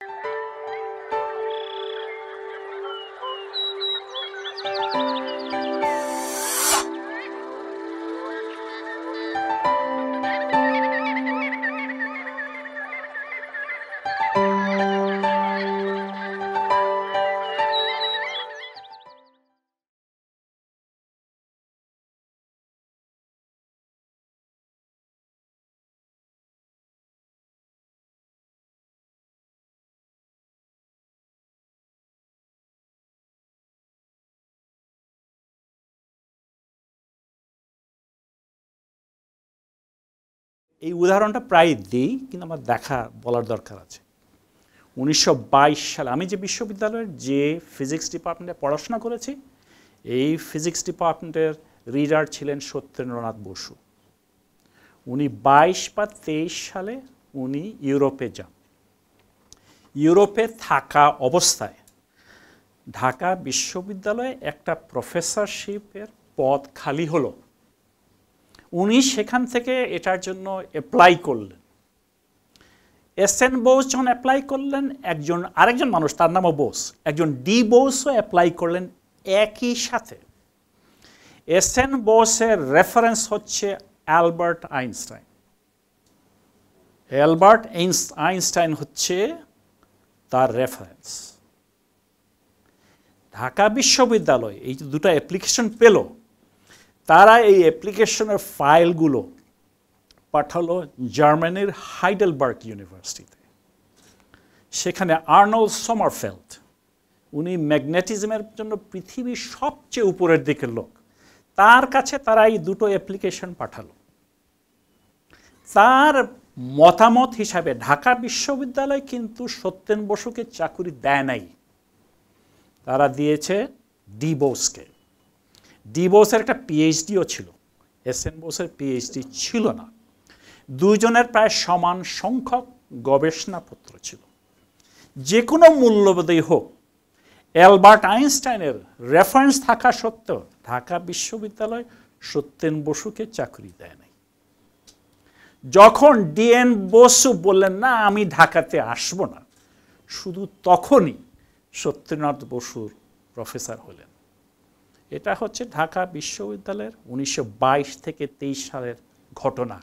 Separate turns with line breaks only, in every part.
thank you এই উদাহরণটা প্রায় দিই কিন্তু আমার দেখা বলার দরকার আছে উনিশশো সালে আমি যে বিশ্ববিদ্যালয়ের যে ফিজিক্স ডিপার্টমেন্টে পড়াশোনা করেছি এই ফিজিক্স ডিপার্টমেন্টের রিডার ছিলেন সত্যেন্দ্রনাথ বসু উনি বাইশ বা তেইশ সালে উনি ইউরোপে যান ইউরোপে থাকা অবস্থায় ঢাকা বিশ্ববিদ্যালয়ে একটা প্রফেসরশিপের পদ খালি হলো উনি সেখান থেকে এটার জন্য অ্যাপ্লাই করলেন এস এন বোস যখন অ্যাপ্লাই করলেন একজন আরেকজন মানুষ তার নামও বোস একজন ডি বোসও অ্যাপ্লাই করলেন একই সাথে এস এন বোসের রেফারেন্স হচ্ছে অ্যালবার্ট আইনস্টাইন অ্যালবার্ট আইনস্টাইন হচ্ছে তার রেফারেন্স ঢাকা বিশ্ববিদ্যালয় এই দুটো অ্যাপ্লিকেশন পেলো তারা এই অ্যাপ্লিকেশনের ফাইলগুলো পাঠালো জার্মানির হাইডেলবার্গ ইউনিভার্সিটিতে সেখানে আর্নল সমারফেল্ট উনি ম্যাগনেটিজমের জন্য পৃথিবীর সবচেয়ে উপরের দিকের লোক তার কাছে তারা এই দুটো অ্যাপ্লিকেশন পাঠালো তার মতামত হিসাবে ঢাকা বিশ্ববিদ্যালয় কিন্তু সত্যেন বসুকে চাকুরি দেয় নাই তারা দিয়েছে ডিবোসকে ডি বোসের একটা পিএইচডিও ছিল এস এন বোসের পিএইচডি ছিল না দুজনের প্রায় সমান সংখ্যক গবেষণাপত্র ছিল যে কোনো মূল্যবোধেই হোক অ্যালবার্ট আইনস্টাইনের রেফারেন্স থাকা সত্ত্বেও ঢাকা বিশ্ববিদ্যালয় সত্যেন বসুকে চাকরি দেয় নাই যখন ডিএন বসু বললেন না আমি ঢাকাতে আসব না শুধু তখনই সত্যেনাথ বসুর প্রফেসর হলেন এটা হচ্ছে ঢাকা বিশ্ববিদ্যালয়ের উনিশশো থেকে তেইশ সালের ঘটনা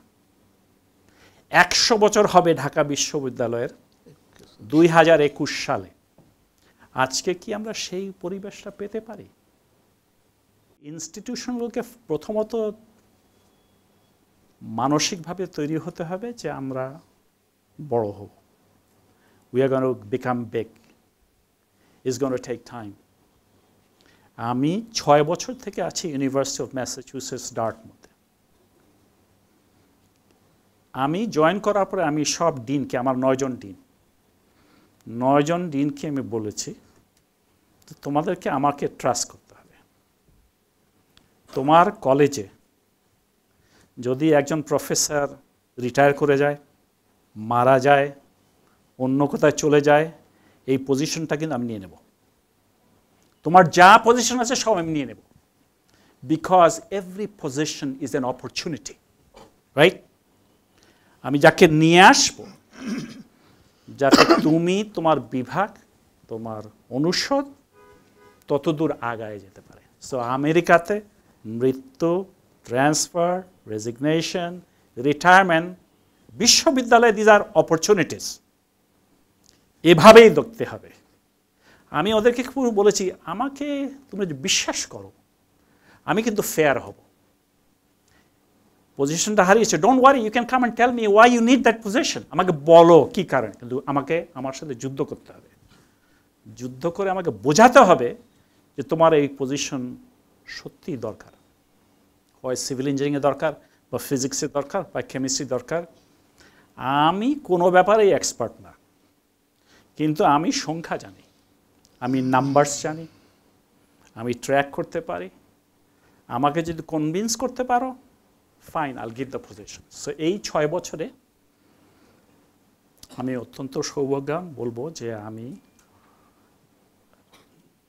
একশো বছর হবে ঢাকা বিশ্ববিদ্যালয়ের দুই হাজার একুশ সালে আজকে কি আমরা সেই পরিবেশটা পেতে পারি ইনস্টিটিউশনগুলোকে প্রথমত মানসিকভাবে তৈরি হতে হবে যে আমরা বড় হব we are gonna become big is gonna take time আমি ছয় বছর থেকে আছি ইউনিভার্সিটি অফ ম্যাসাচুসেটস ডার্টমুথে আমি জয়েন করার পরে আমি সব ডিনকে আমার নয়জন ডিন নয়জন ডিনকে আমি বলেছি তোমাদেরকে আমাকে ট্রাস্ট করতে হবে তোমার কলেজে যদি একজন প্রফেসর রিটায়ার করে যায় মারা যায় অন্য কোথায় চলে যায় এই পজিশনটা কিন্তু আমি নিয়ে নেবো তোমার যা পজিশন আছে সব আমি নিয়ে নেব because every position is an opportunity right আমি যাকে নিয়ে আসব যাতে তুমি তোমার বিভাগ তোমার অনুষদ ততদূর আগায় যেতে পারে সো আমেরিকাতে মৃত্যু ট্রান্সফার রেজিগনেশন রিটায়ারমেন্ট বিশ্ববিদ্যালয়ে দিজ আর অপরচুনিটিস এভাবেই দেখতে হবে আমি ওদেরকে বলেছি আমাকে তোমরা বিশ্বাস করো আমি কিন্তু ফেয়ার হব পজিশনটা হারিয়েছে don't worry you can come and tell me why you need that position আমাকে বলো কি কারণ কিন্তু আমাকে আমার সাথে যুদ্ধ করতে হবে যুদ্ধ করে আমাকে বোঝাতে হবে যে তোমার এই পজিশন সত্যিই দরকার হয় সিভিল ইঞ্জিনিয়ারিংয়ে দরকার বা ফিজিক্সের দরকার বা কেমিস্ট্রি দরকার আমি কোনো ব্যাপারেই এক্সপার্ট না কিন্তু আমি সংখ্যা জানি আমি নাম্বারস জানি আমি ট্র্যাক করতে পারি আমাকে যদি কনভিন্স করতে পারো fine I'll give the position so এই ছয় বছরে আমি অত্যন্ত সৌভাগ্য বলবো যে আমি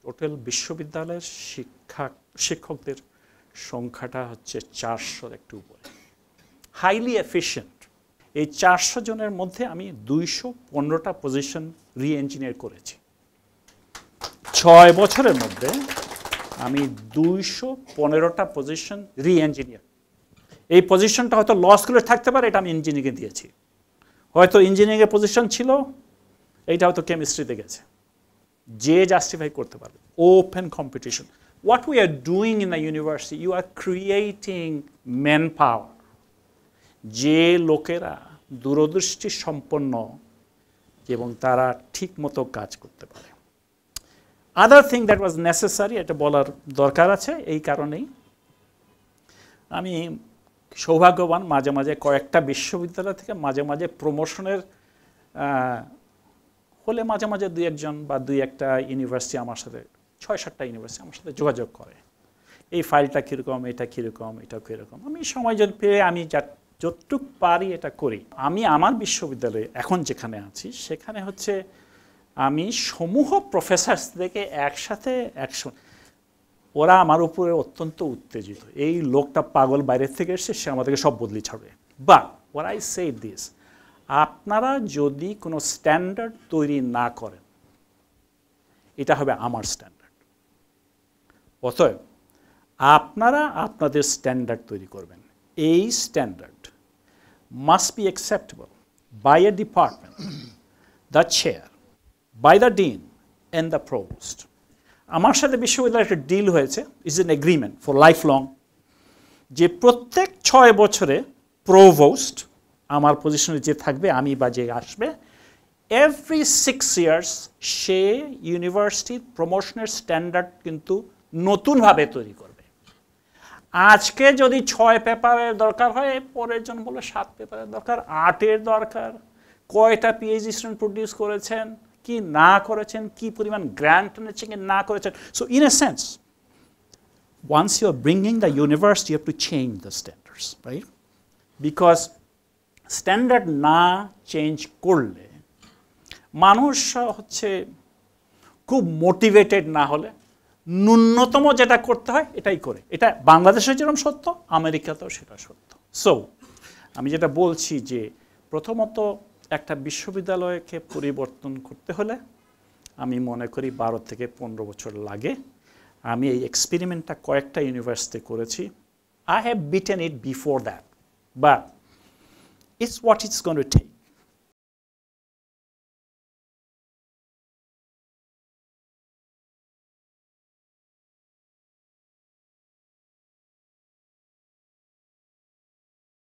টোটাল বিশ্ববিদ্যালয়ের শিক্ষা শিক্ষকদের সংখ্যাটা হচ্ছে চারশোর একটু উপরে হাইলি এফিসিয়েন্ট এই চারশো জনের মধ্যে আমি দুইশো পনেরোটা পজিশন রি ইঞ্জিনিয়ার করেছি ছয় বছরের মধ্যে আমি দুইশো পনেরোটা পজিশন রি ইঞ্জিনিয়ার এই পজিশনটা হয়তো ল স্কুলে থাকতে পারে এটা আমি ইঞ্জিনিয়ারিং দিয়েছি হয়তো ইঞ্জিনিয়ারিংয়ের পজিশন ছিল এইটা হয়তো কেমিস্ট্রিতে গেছে যে জাস্টিফাই করতে পারবে open competition we are doing in in university you are creating manpower যে লোকেরা দূরদৃষ্টি সম্পন্ন এবং তারা ঠিক মতো কাজ করতে পারে other thing that was necessary এটা বলার দরকার আছে এই কারণেই আমি সৌভাগ্যবান মাঝে মাঝে কয়েকটা বিশ্ববিদ্যালয় থেকে মাঝে মাঝে প্রমোশনের হলে মাঝে মাঝে দুই একজন বা দুই একটা ইউনিভার্সিটি আমার সাথে ছয় সাতটা ইউনিভার্সিটি আমার সাথে যোগাযোগ করে এই ফাইলটা কীরকম এটা কীরকম এটা কীরকম আমি সময় যদি পেয়ে আমি যা যতটুক পারি এটা করি আমি আমার বিশ্ববিদ্যালয়ে এখন যেখানে আছি সেখানে হচ্ছে আমি সমূহ প্রফেসার্স থেকে একসাথে একশো ওরা আমার উপরে অত্যন্ত উত্তেজিত এই লোকটা পাগল বাইরের থেকে এসছে সে আমাদেরকে সব বদলি ছাড়বে বা ওরা আই সে দিস আপনারা যদি কোনো স্ট্যান্ডার্ড তৈরি না করেন এটা হবে আমার স্ট্যান্ডার্ড অতএব আপনারা আপনাদের স্ট্যান্ডার্ড তৈরি করবেন এই standard must be acceptable by a department the chair by the dean and the provost আমার সাথে বিশ্ববিদ্যালয়ের একটা ডিল হয়েছে is an agreement for lifelong যে প্রত্যেক ছয় বছরে প্রোভোস্ট আমার পজিশনে যে থাকবে আমি বা যে আসবে এভরি সিক্স ইয়ার্স সে ইউনিভার্সিটির প্রমোশনের স্ট্যান্ডার্ড কিন্তু নতুনভাবে তৈরি করবে আজকে যদি ছয় পেপারের দরকার হয় পরের জন বলে সাত পেপারের দরকার আটের দরকার কয়টা পিএইচডি স্টুডেন্ট প্রডিউস করেছেন কি না করেছেন কি পরিমাণ গ্র্যান্ট এনেছেন না করেছেন so in a sense once you are bringing the universe you have to change the standards right because standard না চেঞ্জ করলে মানুষ হচ্ছে খুব মোটিভেটেড না হলে ন্যূনতম যেটা করতে হয় এটাই করে এটা বাংলাদেশে যেরকম সত্য আমেরিকাতেও সেটা সত্য সো আমি যেটা বলছি যে প্রথমত একটা বিশ্ববিদ্যালয়কে পরিবর্তন করতে হলে আমি মনে করি বারো থেকে পনেরো বছর লাগে আমি এই এক্সপেরিমেন্টটা কয়েকটা ইউনিভার্সিটি করেছি I have beaten it before that but it's what it's gonna take take